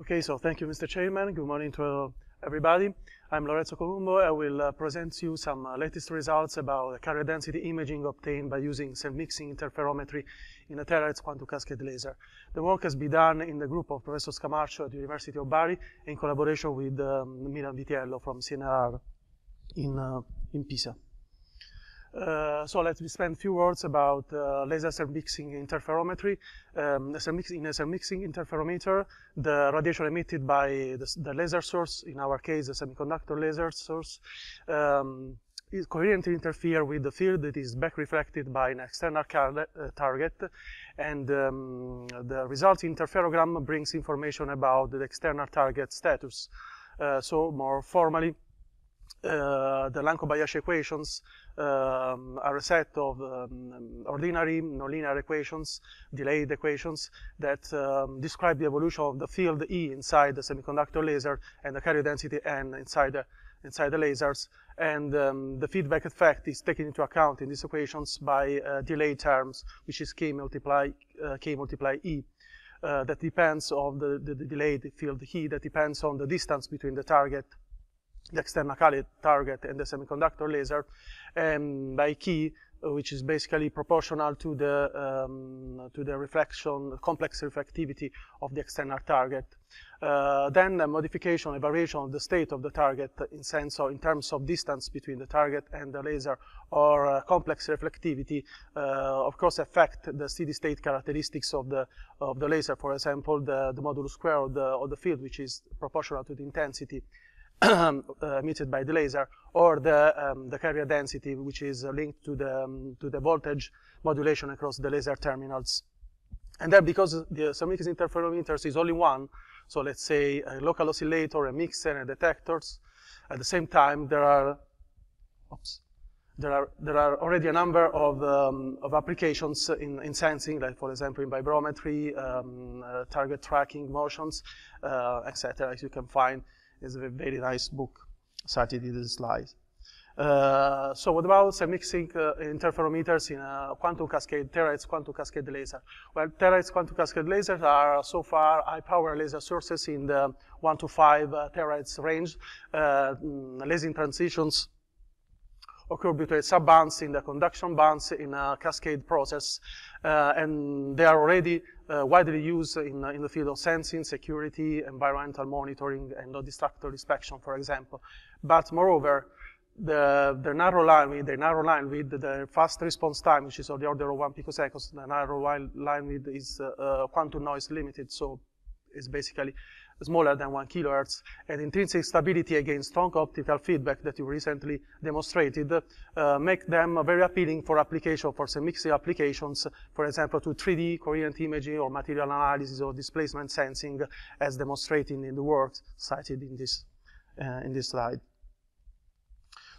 Okay, so thank you, Mr. Chairman. Good morning to everybody. I'm Lorenzo Columbo. I will uh, present you some uh, latest results about carrier density imaging obtained by using self-mixing interferometry in a terahertz quantum cascade laser. The work has been done in the group of Professor Scamarcio at the University of Bari in collaboration with um, Milan Vitiello from CNR in, uh, in Pisa. Uh, so let me spend a few words about uh, laser cell mixing interferometry. Um, in a cell mixing interferometer, the radiation emitted by the, the, laser source, in our case, the semiconductor laser source, um, is coherently interfere with the field that is back reflected by an external uh, target, and um, the resulting interferogram brings information about the external target status. Uh, so more formally, uh, the Lanko-Bayashi equations um, are a set of um, ordinary nonlinear equations, delayed equations, that um, describe the evolution of the field E inside the semiconductor laser and the carrier density N inside the, inside the lasers. And um, the feedback effect is taken into account in these equations by uh, delay terms, which is K multiply, uh, K multiply E. Uh, that depends on the, the, the, delayed field E, that depends on the distance between the target the external target and the semiconductor laser and um, by key which is basically proportional to the um, to the reflection complex reflectivity of the external target. Uh, then a modification, a variation of the state of the target in sense of, in terms of distance between the target and the laser or uh, complex reflectivity, uh, of course, affect the steady state characteristics of the of the laser. For example, the, the modulus square of the of the field, which is proportional to the intensity Uh, emitted by the laser, or the, um, the carrier density, which is linked to the, um, to the voltage modulation across the laser terminals. And then because the Sir-Micks interferometers is only one, so let's say a local oscillator, a mixer, and detectors, at the same time, there are, oops, there are, there are already a number of, um, of applications in, in sensing, like for example in vibrometry, um, uh, target tracking motions, uh, etc., as you can find is a very nice book cited in the slide. Uh, so what about mixing uh, interferometers in a quantum cascade, terahertz quantum cascade laser? Well, terahertz quantum cascade lasers are so far high power laser sources in the 1 to 5 uh, terahertz range, uh, mm, transitions occur between sub-bands in the conduction bands in a cascade process, uh, and they are already uh, widely used in, uh, in the field of sensing, security, environmental monitoring, and destructor inspection, for example. But moreover, the, the narrow line with the narrow line width, the fast response time, which is of the order of one picoseconds, the narrow line width is uh, uh, quantum noise limited, so is basically smaller than 1 kilohertz, and intrinsic stability against strong optical feedback that you recently demonstrated uh, make them very appealing for application, for semi-mixing applications, for example, to 3D coherent imaging or material analysis or displacement sensing as demonstrated in the work cited in this, uh, in this slide.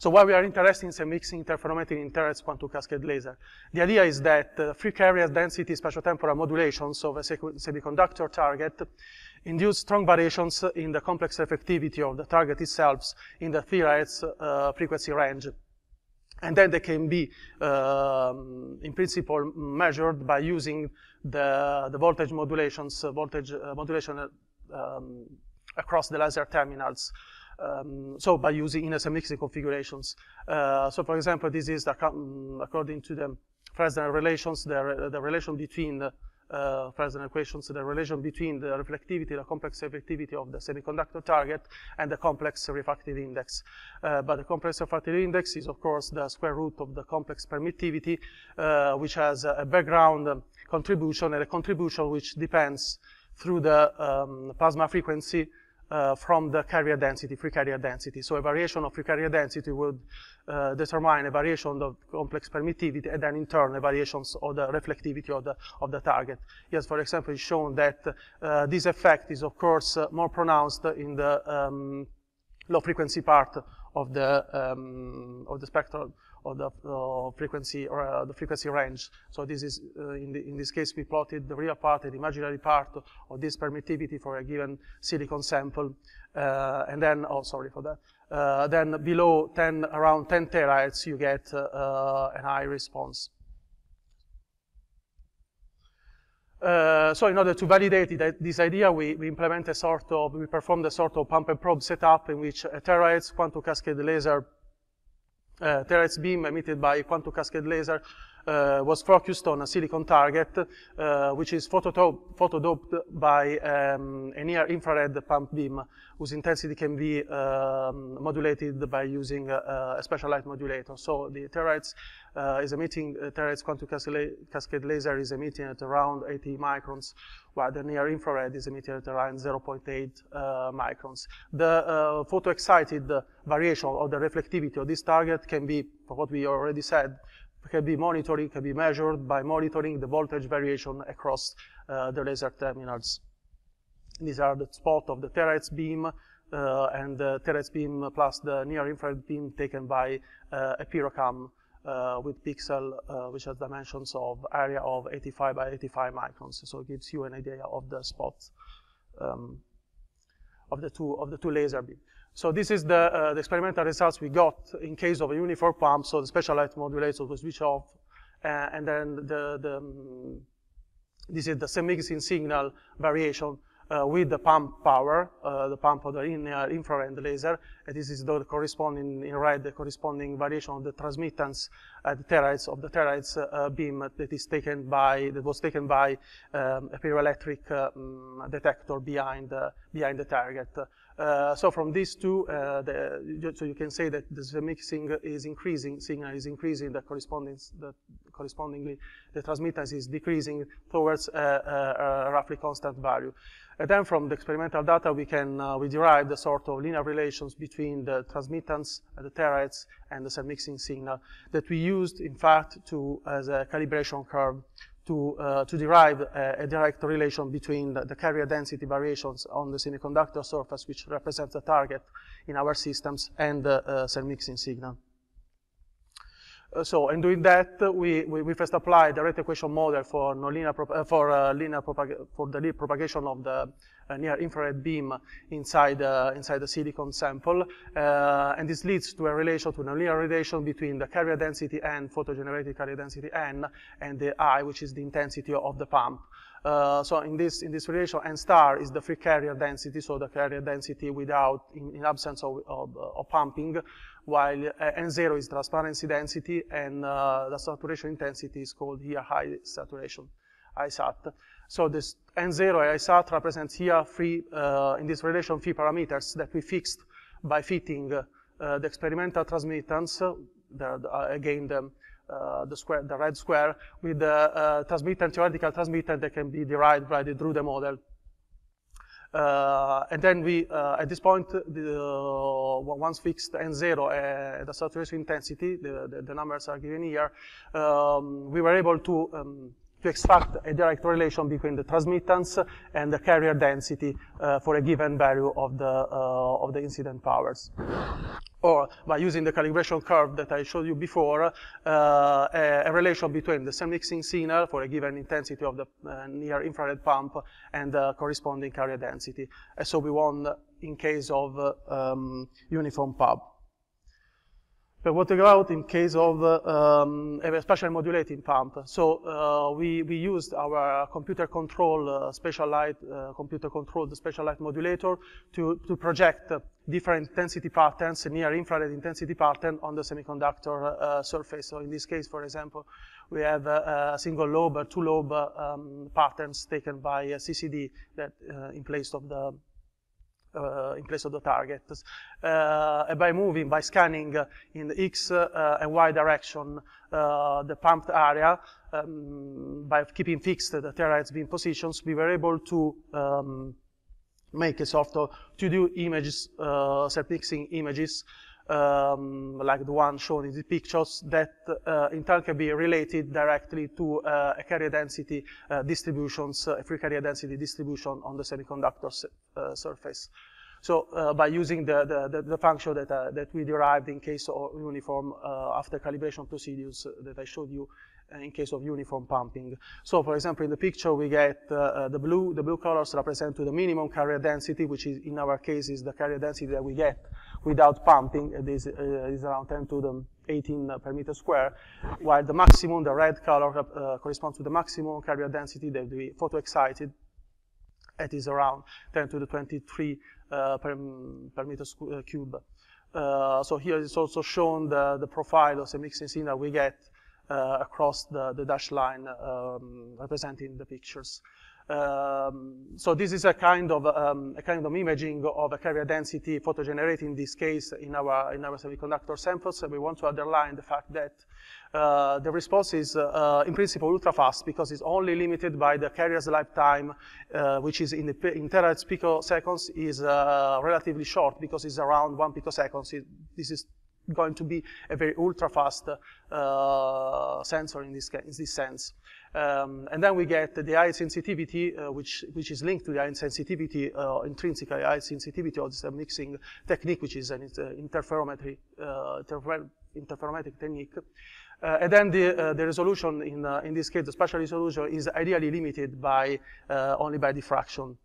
So why we are interested in mixing interferometry in quantum cascade laser? The idea is that uh, free carrier density spatial-temporal modulations of a semiconductor target induce strong variations in the complex effectivity of the target itself in the theorized uh, frequency range. And then they can be, uh, in principle, measured by using the, the voltage modulations, voltage uh, modulation uh, um, across the laser terminals um, so by using in SMXC configurations. Uh, so for example, this is mm, according to the Fresnel relations, the, the relation between the, uh, Fresnel equations, the relation between the reflectivity, the complex reflectivity of the semiconductor target and the complex refractive index. Uh, but the complex refractive index is, of course, the square root of the complex permittivity, uh, which has a background contribution and a contribution which depends through the um, plasma frequency uh, from the carrier density, free carrier density. So a variation of free carrier density would uh, determine a variation of complex permittivity and then in turn a variation of the reflectivity of the, of the target. Yes, for example, it's shown that uh, this effect is of course uh, more pronounced in the um, low frequency part of the, um, of the spectrum of the uh, frequency or uh, the frequency range. So this is uh, in, the, in this case we plotted the real part and imaginary part of this permittivity for a given silicon sample, uh, and then oh sorry for that. Uh, then below 10, around 10 terahertz, you get uh, an high response. Uh, so in order to validate this idea, we, we, implement a sort of, we perform a sort of pump and probe setup in which a terahertz quantum cascade laser uh, beam emitted by quantum cascade laser uh, was focused on a silicon target, uh, which is photodoped, by um, a near-infrared pump beam whose intensity can be um, modulated by using uh, a special light modulator. So the terahertz uh, is emitting, the uh, terahertz quantum cascade laser is emitting at around 80 microns, while the near-infrared is emitting at around 0.8 uh, microns. The photoexcited variation of the reflectivity of this target can be, for what we already said, can be monitored, can be measured by monitoring the voltage variation across uh, the laser terminals. These are the spot of the terahertz beam uh, and the terahertz beam plus the near infrared beam taken by uh, a pyrocam uh, with pixel, uh, which has dimensions of area of 85 by 85 microns. So it gives you an idea of the spot. Um, of the two, of the two laser beams. So this is the, uh, the, experimental results we got in case of a uniform pump. So the specialized modulator was switched off, uh, and then the, the um, this is the same mixing signal variation uh, with the pump power, uh, the pump of the uh, infrared laser. And this is the corresponding, in red, the corresponding variation of the transmittance at the terahertz of the terahertz uh, uh beam that is taken by, that was taken by um, a pyroelectric uh, mm, detector behind, behind the target. so from these two, the, so you can say that the mixing is increasing, signal is increasing, the correspondence, the, correspondingly, the transmittance is decreasing towards a, a, a roughly constant value. And then from the experimental data, we can uh, we derive the sort of linear relations between the transmittance uh, the terahertz and the cell mixing signal that we used, in fact, to as a calibration curve to uh, to derive a, a, direct relation between the, the, carrier density variations on the semiconductor surface, which represents the target in our systems, and the uh, cell mixing signal. Uh, so in doing that, we, we, we, first apply the rate equation model for nonlinear uh, for uh, linear for the propagation of the near infrared beam inside inside the silicon sample, and this leads to a relation to nonlinear relation between the carrier density n, photogenerated carrier density n, and the i, which is the intensity of the pump. Uh, so in this, in this relation, n star is the free carrier density, so the carrier density without, in, in absence of, of, of, pumping, while uh, n0 is transparency density, and uh, the saturation intensity is called here high saturation, ISAT. So this n0 ISAT represents here free, uh, in this relation, free parameters that we fixed by fitting uh, the experimental transmittance, the, again, the, uh, the square, the red square, with the uh, transmitter theoretical transmitter that can be derived by the through the model. Uh, and then we, at this point, the, once fixed n0 at saturation intensity, the, the, the, numbers are given here, um, we were able to um, to extract a direct relation between the transmittance and the carrier density uh, for a given value of the, uh, of the incident powers. Or by using the calibration curve that I showed you before, uh, a, a, relation between the same mixing signal for a given intensity of the uh, near infrared pump and the corresponding carrier density. And so we want, in case of uh, um, uniform pub. But what about in case of um, a special modulating pump? So uh, we, we used our computer control uh, light, uh, computer controlled special light modulator to, to project different intensity patterns, near infrared intensity pattern on the semiconductor uh, surface. So in this case, for example, we have a, uh, a single lobe, two lobe um, patterns taken by uh, CCD that in place of the uh, in place of the target. Uh, by moving, by scanning in the X uh, and Y direction uh, the pumped area, um, by keeping fixed the terahertz beam positions, we were able to um, make a software to do images, uh, self-mixing images um, like the one shown in the pictures, that uh, in turn can be related directly to uh, a carrier density uh, distributions, a free carrier density distribution on the semiconductor uh, surface. So uh, by using the, the, the function that, uh, that we derived in case of uniform after calibration procedures that I showed you in case of uniform pumping. So for example, in the picture we get uh, the blue, the blue colors represent to the minimum carrier density, which is in our case is the carrier density that we get without pumping. It uh, is, uh, is around 10 to the 18 uh, per meter square, while the maximum, the red color, uh, corresponds to the maximum carrier density that we photoexcited. It is around 10 to the 23 uh, per, per, meter uh, cube. so here is also shown the, the profile of the mixing signal we get uh, across the, the dashed line um, representing the pictures. Um, so this is a kind of um, a kind of imaging of a carrier density photo generated in this case in our in our semiconductor samples. And we want to underline the fact that uh, the response is uh, in principle ultra fast because it's only limited by the carrier's lifetime, uh, which is in the in terahertz picoseconds is uh, relatively short because it's around one picosecond. It, this is going to be a very ultra-fast uh, sensor in this, in this sense. Um, and then we get the high sensitivity, uh, which, which is linked to the high sensitivity, uh, intrinsic high sensitivity of this mixing technique, which is an interferometry, uh, interfer interferometric technique. Uh, and then the, uh, the resolution in, uh, in this case, the spatial resolution is ideally limited by uh, only by diffraction.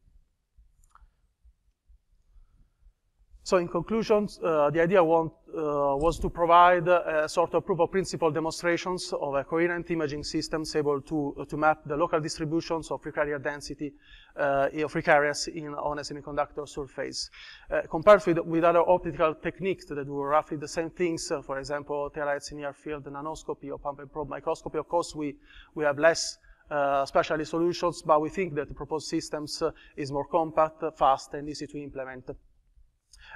So in conclusion, uh, the idea want, uh, was to provide a sort of proof of principle demonstrations of a coherent imaging system able to, uh, to map the local distributions of free carrier density uh, of free carriers in, on a semiconductor surface. Uh, compared with, with other optical techniques that do roughly the same things, uh, for example, terahertz near field nanoscopy or pump and probe microscopy, of course, we, we have less uh, specialty solutions, but we think that the proposed systems is more compact, fast, and easy to implement.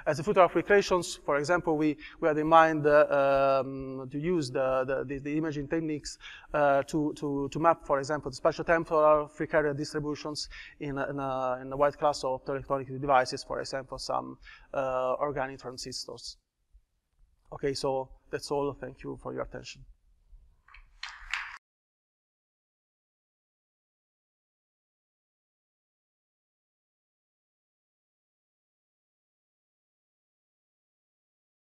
As a filter applications, for example, we, we had in mind uh, um, to use the, the, the imaging techniques uh, to, to, to map, for example, the spatial temporal free carrier distributions in a, in a, in a wide class of optoelectronic devices, for example, some uh, organic transistors. Okay, so that's all. Thank you for your attention.